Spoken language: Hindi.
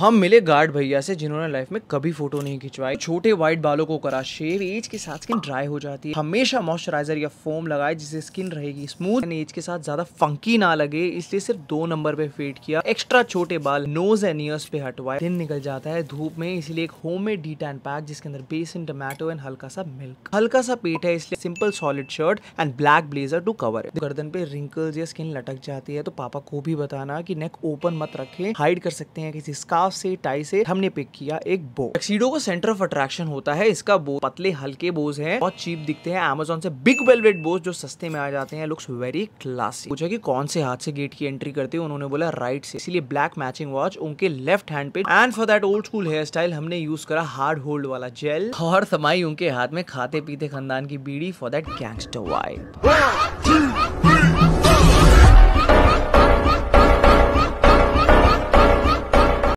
हम मिले गार्ड भैया से जिन्होंने लाइफ में कभी फोटो नहीं खिंचवाई छोटे व्हाइट बालों को करा शेव एज के साथ स्किन ड्राई हो जाती है हमेशा मॉइस्चराइजर या फोम लगाए जिससे स्किन रहेगी स्मूथ एज के साथ ज्यादा फंकी ना लगे इसलिए सिर्फ दो नंबर पे फेड किया एक्स्ट्रा छोटे बाल नोज एंड ईयर्स पे हटवाए दिन निकल जाता है धूप में इसलिए एक homemade detan pack जिसके अंदर बेसन टमाटो एंड हल्का सा मिल्क हल्का सा पेट है इसलिए simple solid shirt and black blazer to cover गर्दन पे रिंकल्स या स्किन लटक जाती है तो पापा को भी बताना की नेक ओपन मत रखे हाइड कर सकते हैं किसी स्का हाफ से टाई से हमने पिक किया एक बो टक्सीडो को सेंटर ऑफ अट्रैक्शन होता है इसका बो पतले हल्के बोज है बहुत चीप दिखते हैं अमेजोन से बिग वेलवेट बोज जो सस्ते में आ जाते हैं लुक्स वेरी क्लासिक पूछा की कौन से हाथ से गेट की एंट्री करते हैं उन्होंने बोला राइट से इसलिए ब्लैक मैचिंग वॉच उनके लेफ्ट हैंड पे and for that old school hairstyle हमने यूज करा हार्ड होल्ड वाला जेल और समाई उनके हाथ में खाते पीते खानदान की बीड़ी फॉर दैट गैंगस्टर वाइब